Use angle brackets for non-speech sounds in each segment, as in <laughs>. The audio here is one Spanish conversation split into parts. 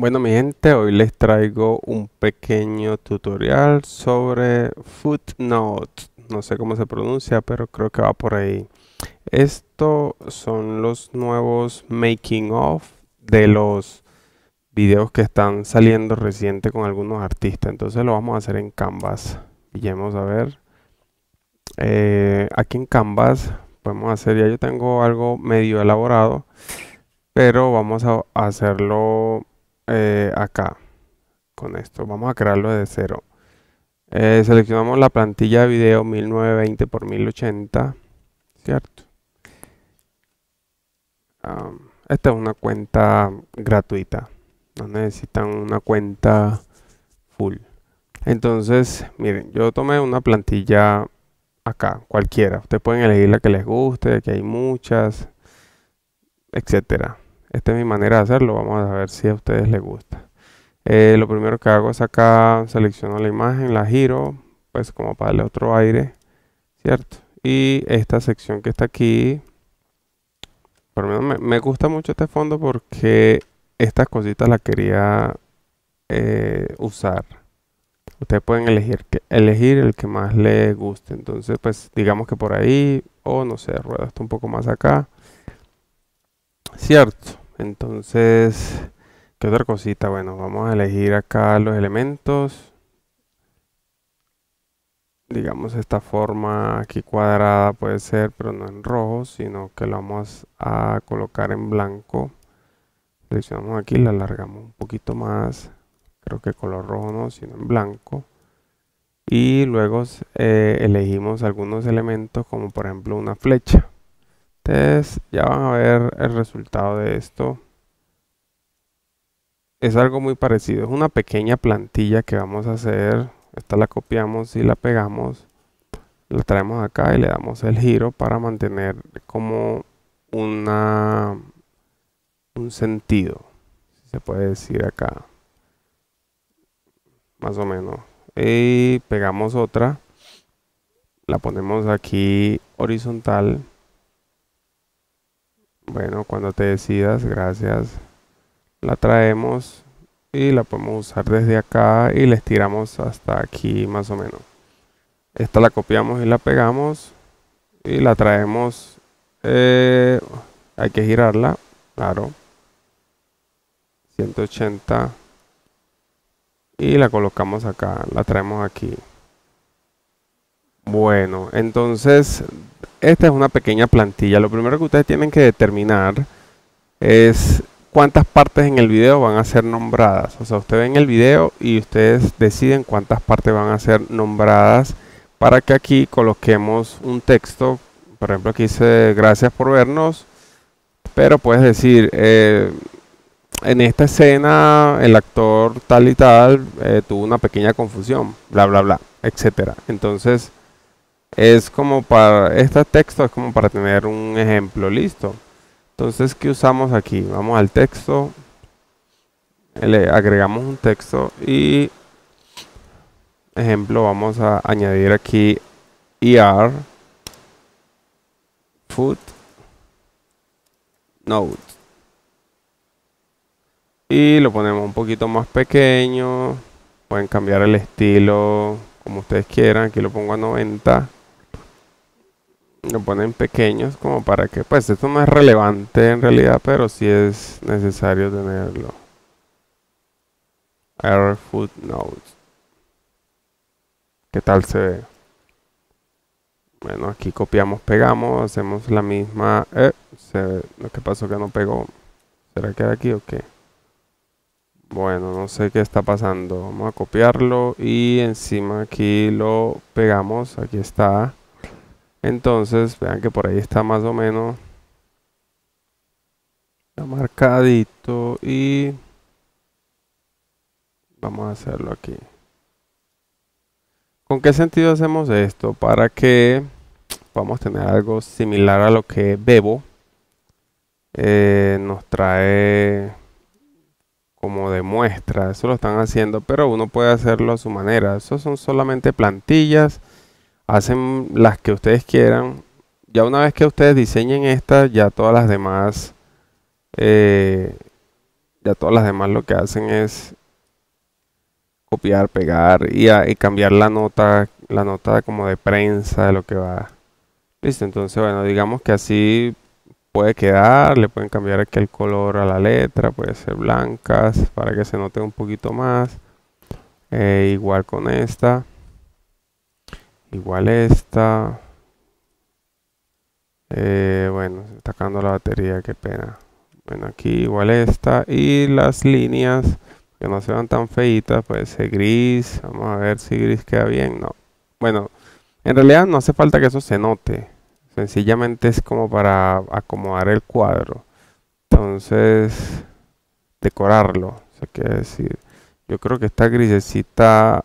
Bueno mi gente, hoy les traigo un pequeño tutorial sobre Footnote. No sé cómo se pronuncia, pero creo que va por ahí. Estos son los nuevos making of de los videos que están saliendo reciente con algunos artistas. Entonces lo vamos a hacer en Canvas. Y vamos a ver. Eh, aquí en Canvas podemos hacer, ya yo tengo algo medio elaborado. Pero vamos a hacerlo eh, acá con esto. Vamos a crearlo de cero. Eh, seleccionamos la plantilla de video 1920 x 1080. ¿Cierto? esta es una cuenta gratuita. No necesitan una cuenta full. Entonces, miren, yo tomé una plantilla acá, cualquiera. Ustedes pueden elegir la que les guste, que hay muchas, etcétera. Esta es mi manera de hacerlo. Vamos a ver si a ustedes les gusta. Eh, lo primero que hago es acá selecciono la imagen, la giro, pues como para darle otro aire, ¿cierto? Y esta sección que está aquí, por lo menos me, gusta mucho este fondo porque estas cositas las quería eh, usar. Ustedes pueden elegir, elegir el que más les guste. Entonces, pues digamos que por ahí, o no sé, ruedo esto un poco más acá. Cierto. Entonces, ¿qué otra cosita? Bueno, vamos a elegir acá los elementos. Digamos esta forma aquí cuadrada puede ser, pero no en rojo, sino que lo vamos a colocar en blanco. Seleccionamos aquí, la alargamos un poquito más. Creo que color rojo no, sino en blanco. Y luego eh, elegimos algunos elementos como por ejemplo una flecha test. Ya van a ver el resultado de esto. Es algo muy parecido. Es una pequeña plantilla que vamos a hacer. Esta la copiamos y la pegamos. La traemos acá y le damos el giro para mantener como una un sentido. se puede decir acá. Más o menos. Y pegamos otra. La ponemos aquí horizontal bueno, cuando te decidas, gracias. La traemos y la podemos usar desde acá y le estiramos hasta aquí más o menos. Esta la copiamos y la pegamos y la traemos. Eh, hay que girarla, claro. 180 y la colocamos acá, la traemos aquí. Bueno, entonces esta es una pequeña plantilla. Lo primero que ustedes tienen que determinar es cuántas partes en el video van a ser nombradas. O sea, ustedes ven el video y ustedes deciden cuántas partes van a ser nombradas para que aquí coloquemos un texto. Por ejemplo, aquí dice gracias por vernos, pero puedes decir... Eh, en esta escena el actor tal y tal eh, tuvo una pequeña confusión, bla, bla, bla, etcétera. Entonces, es como para, este texto es como para tener un ejemplo, listo. Entonces, ¿qué usamos aquí? Vamos al texto, le agregamos un texto y, ejemplo, vamos a añadir aquí ER food note y lo ponemos un poquito más pequeño pueden cambiar el estilo como ustedes quieran aquí lo pongo a 90 lo ponen pequeños como para que, pues esto no es relevante en realidad, pero sí es necesario tenerlo. Error footnotes. ¿Qué tal se ve? Bueno, aquí copiamos, pegamos, hacemos la misma... Eh, se Lo que pasó que no pegó. ¿Será que era aquí o qué? Bueno, no sé qué está pasando. Vamos a copiarlo y encima aquí lo pegamos. Aquí está. Entonces, vean que por ahí está más o menos marcadito y vamos a hacerlo aquí. ¿Con qué sentido hacemos esto? Para que vamos a tener algo similar a lo que Bebo eh, nos trae como de muestra. Eso lo están haciendo, pero uno puede hacerlo a su manera. Eso son solamente plantillas hacen las que ustedes quieran. Ya una vez que ustedes diseñen esta, ya todas las demás, eh, ya todas las demás lo que hacen es copiar, pegar ah, y, cambiar la nota, la nota como de prensa de lo que va. Listo, entonces bueno, digamos que así puede quedar, le pueden cambiar aquí el color a la letra, puede ser blancas para que se note un poquito más. Eh, igual con esta igual esta eh, bueno se está la batería qué pena bueno aquí igual esta y las líneas que no se van tan feitas pues ser gris vamos a ver si gris queda bien no bueno en realidad no hace falta que eso se note sencillamente es como para acomodar el cuadro entonces decorarlo se quiere decir yo creo que esta grisecita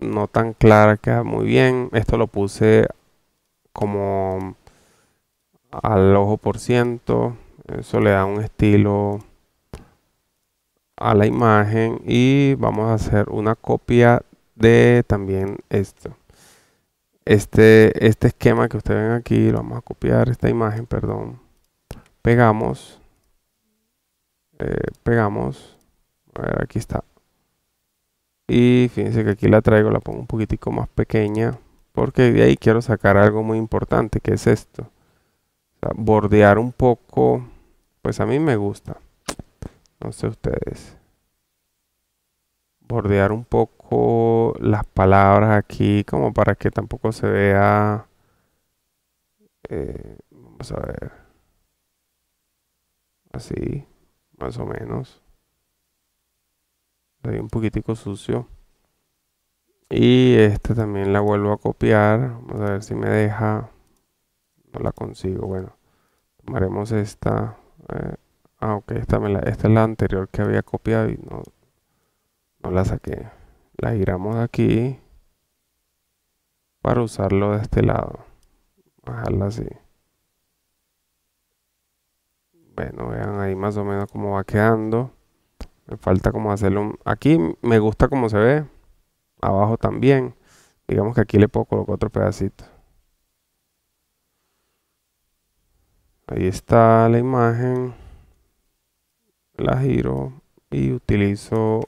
no tan clara, queda muy bien. Esto lo puse como al ojo por ciento. Eso le da un estilo a la imagen y vamos a hacer una copia de también esto. Este, este esquema que ustedes ven aquí, lo vamos a copiar, esta imagen, perdón. Pegamos. Eh, pegamos. A ver, aquí está. Y fíjense que aquí la traigo, la pongo un poquitico más pequeña. Porque de ahí quiero sacar algo muy importante, que es esto. bordear un poco, pues a mí me gusta. No sé ustedes. Bordear un poco las palabras aquí, como para que tampoco se vea... Eh, vamos a ver. Así, más o menos un poquitico sucio y esta también la vuelvo a copiar vamos a ver si me deja no la consigo bueno tomaremos esta eh, ah ok esta, la, esta es la anterior que había copiado y no, no la saqué la giramos aquí para usarlo de este lado bajarla así bueno vean ahí más o menos cómo va quedando me falta como hacerlo. Aquí me gusta como se ve. Abajo también. Digamos que aquí le puedo colocar otro pedacito. Ahí está la imagen. La giro y utilizo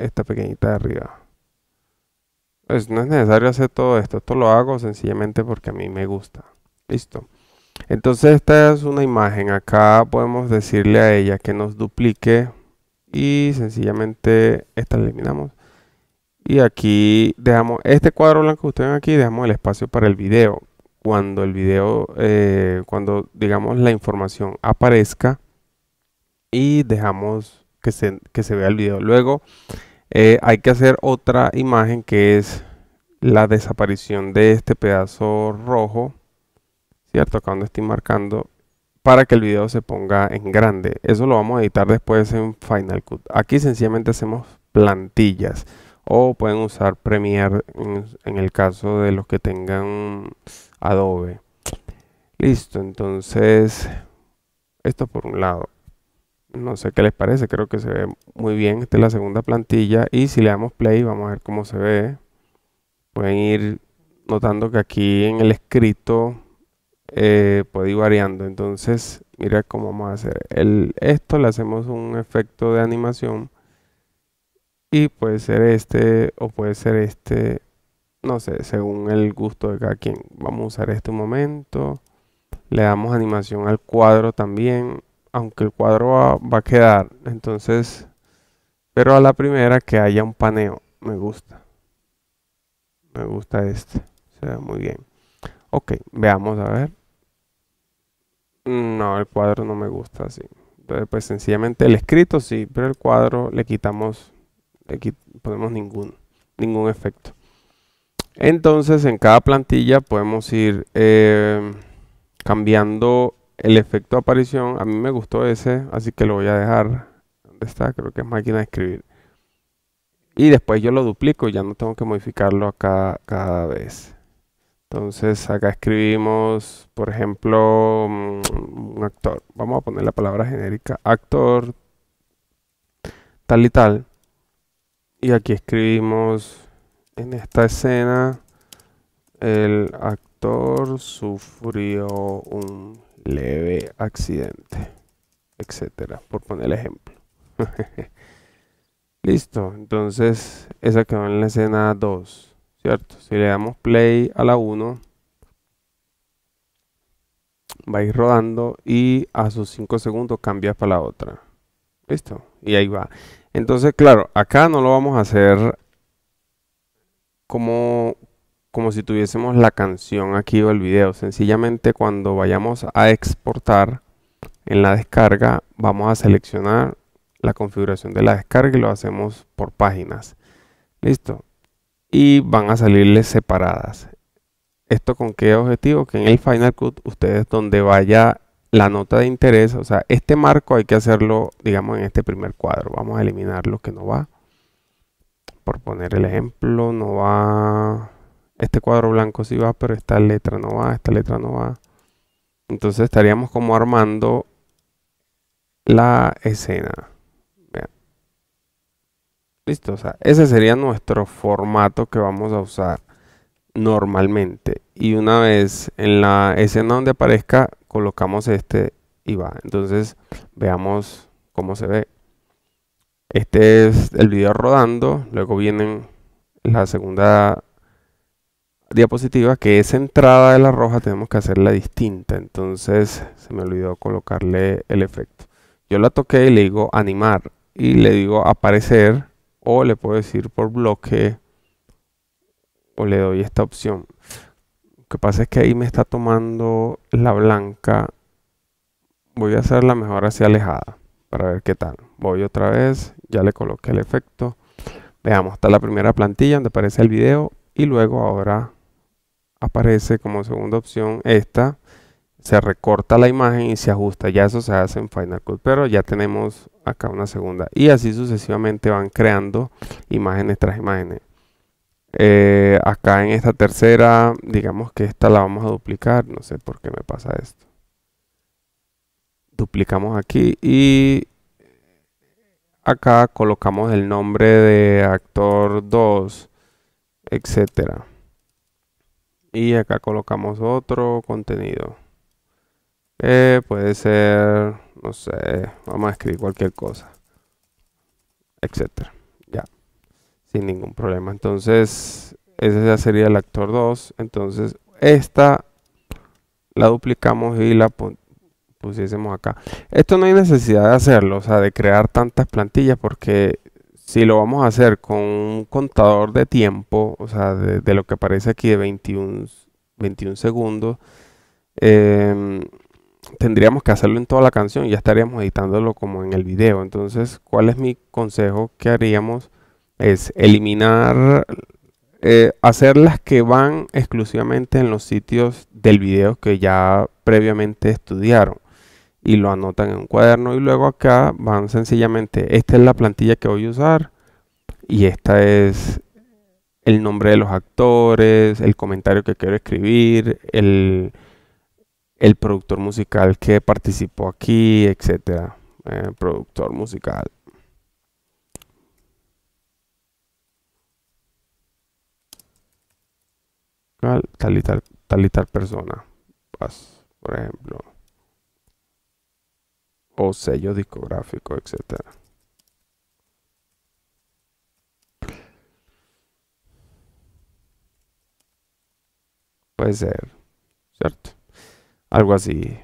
esta pequeñita de arriba. Pues no es necesario hacer todo esto. Esto lo hago sencillamente porque a mí me gusta. Listo. Entonces esta es una imagen. Acá podemos decirle a ella que nos duplique y sencillamente esta eliminamos y aquí dejamos este cuadro blanco que ustedes ven aquí dejamos el espacio para el video cuando el video eh, cuando digamos la información aparezca y dejamos que se, que se vea el video luego eh, hay que hacer otra imagen que es la desaparición de este pedazo rojo cierto cuando estoy marcando para que el video se ponga en grande. Eso lo vamos a editar después en Final Cut. Aquí sencillamente hacemos plantillas o pueden usar Premiere en, el caso de los que tengan Adobe. Listo, entonces esto por un lado. No sé qué les parece, creo que se ve muy bien. Esta es la segunda plantilla y si le damos play vamos a ver cómo se ve. Pueden ir notando que aquí en el escrito eh, puede ir variando. Entonces, mira cómo vamos a hacer. El, esto le hacemos un efecto de animación. Y puede ser este o puede ser este. No sé, según el gusto de cada quien. Vamos a usar este momento. Le damos animación al cuadro también. Aunque el cuadro va, va a quedar. Entonces, pero a la primera que haya un paneo. Me gusta. Me gusta este. Se ve muy bien. Ok, veamos a ver. No, el cuadro no me gusta así. Entonces, pues sencillamente el escrito sí, pero el cuadro le quitamos, le quitamos ningún, ningún efecto. Entonces en cada plantilla podemos ir em, cambiando el efecto de aparición. A mí me gustó ese, así que lo voy a dejar. ¿Dónde está? Creo que es máquina de escribir. Y después yo lo duplico, ya no tengo que modificarlo acá cada vez. Entonces acá escribimos, por ejemplo, mm, un actor. Vamos a poner la palabra genérica, actor tal y tal. Y aquí escribimos en esta escena, el actor sufrió un leve accidente, etcétera, por poner el ejemplo. <laughs> Listo, entonces esa quedó en la escena 2. ¿cierto? Si le damos play a la 1, va a ir rodando y a sus 5 segundos cambia para la otra. ¿Listo? Y ahí va. Entonces, claro, acá no lo vamos a hacer como, como si tuviésemos la canción aquí o el video. Sencillamente cuando vayamos a exportar en la descarga, vamos a seleccionar la configuración de la descarga y lo hacemos por páginas. Listo y van a salirles separadas. ¿Esto con qué objetivo? Que en el Final Cut ustedes donde vaya la nota de interés, o sea, este marco hay que hacerlo, digamos, en este primer cuadro. Vamos a eliminar lo que no va. Por poner el ejemplo, no va... Este cuadro blanco sí va, pero esta letra no va, esta letra no va. Entonces estaríamos como armando la escena. Listo, o sea, ese sería nuestro formato que vamos a usar normalmente. Y una vez en la escena donde aparezca, colocamos este y va. Entonces, veamos cómo se ve. Este es el video rodando, luego vienen la segunda diapositiva que es entrada de la roja tenemos que hacerla distinta entonces se me olvidó colocarle el efecto yo la toqué y le digo animar y le digo aparecer o le puedo decir por bloque o le doy esta opción. Lo que pasa es que ahí me está tomando la blanca. Voy a hacer la mejor hacia alejada para ver qué tal. Voy otra vez, ya le coloqué el efecto. Veamos, está la primera plantilla donde aparece el video y luego ahora aparece como segunda opción esta se recorta la imagen y se ajusta. Ya eso se hace en Final Cut, pero ya tenemos acá una segunda. Y así sucesivamente van creando imágenes tras imágenes. Eh, acá en esta tercera, digamos que esta la vamos a duplicar. No sé por qué me pasa esto. Duplicamos aquí y acá colocamos el nombre de actor 2, etcétera. Y acá colocamos otro contenido. Eh, puede ser, no sé, vamos a escribir cualquier cosa, etcétera. Ya, sin ningún problema. Entonces, ese sería el actor 2. Entonces, esta la duplicamos y la pusiésemos acá. Esto no hay necesidad de hacerlo, o sea, de crear tantas plantillas, porque si lo vamos a hacer con un contador de tiempo, o sea, de, lo que aparece aquí de 21, 21 segundos, em, tendríamos que hacerlo en toda la canción y ya estaríamos editándolo como en el video. Entonces, ¿cuál es mi consejo que haríamos? Es eliminar, eh, hacer las que van exclusivamente en los sitios del video que ya previamente estudiaron y lo anotan en un cuaderno y luego acá van sencillamente, esta es la plantilla que voy a usar y esta es el nombre de los actores, el comentario que quiero escribir, el el productor musical que participó aquí, etcétera. Eh, productor musical. Tal y tal, tal y tal persona. Pues, por ejemplo. O sello discográfico, etcétera. Puede ser, ¿cierto? Algo así.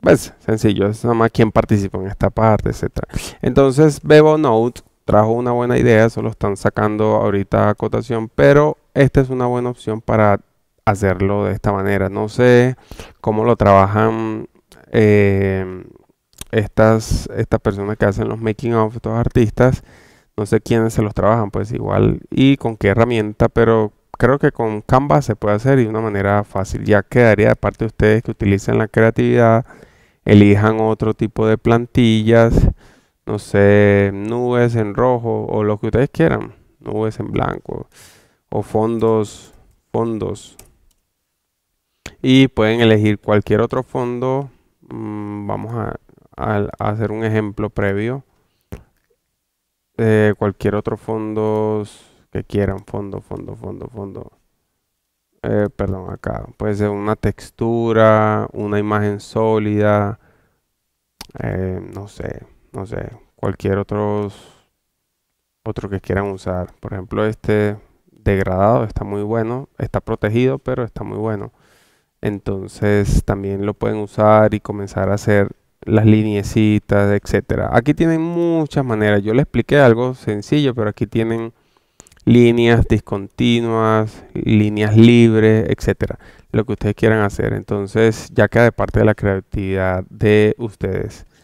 Pues sencillo, es nada más quién participa en esta parte, etc. Entonces, Bebo Note trajo una buena idea, solo están sacando ahorita cotación, pero esta es una buena opción para hacerlo de esta manera. No sé cómo lo trabajan em, estas, estas personas que hacen los making of, estos artistas. No sé quiénes se los trabajan, pues igual, y con qué herramienta, pero creo que con Canva se puede hacer de una manera fácil. Ya quedaría de parte de ustedes que utilicen la creatividad, elijan otro tipo de plantillas, no sé, nubes en rojo o lo que ustedes quieran, nubes en blanco o fondos, fondos. Y pueden elegir cualquier otro fondo. Mm, vamos a, hacer un ejemplo previo. Eh, cualquier otro fondo que quieran, fondo, fondo, fondo, fondo. Eh, perdón, acá. Puede ser una textura, una imagen sólida, eh, no sé, no sé, cualquier otro, otro que quieran usar. Por ejemplo, este degradado está muy bueno, está protegido, pero está muy bueno. Entonces también lo pueden usar y comenzar a hacer las lineecitas, etcétera. Aquí tienen muchas maneras. Yo les expliqué algo sencillo, pero aquí tienen líneas discontinuas, líneas libres, etcétera, lo que ustedes quieran hacer. Entonces, ya queda de parte de la creatividad de ustedes.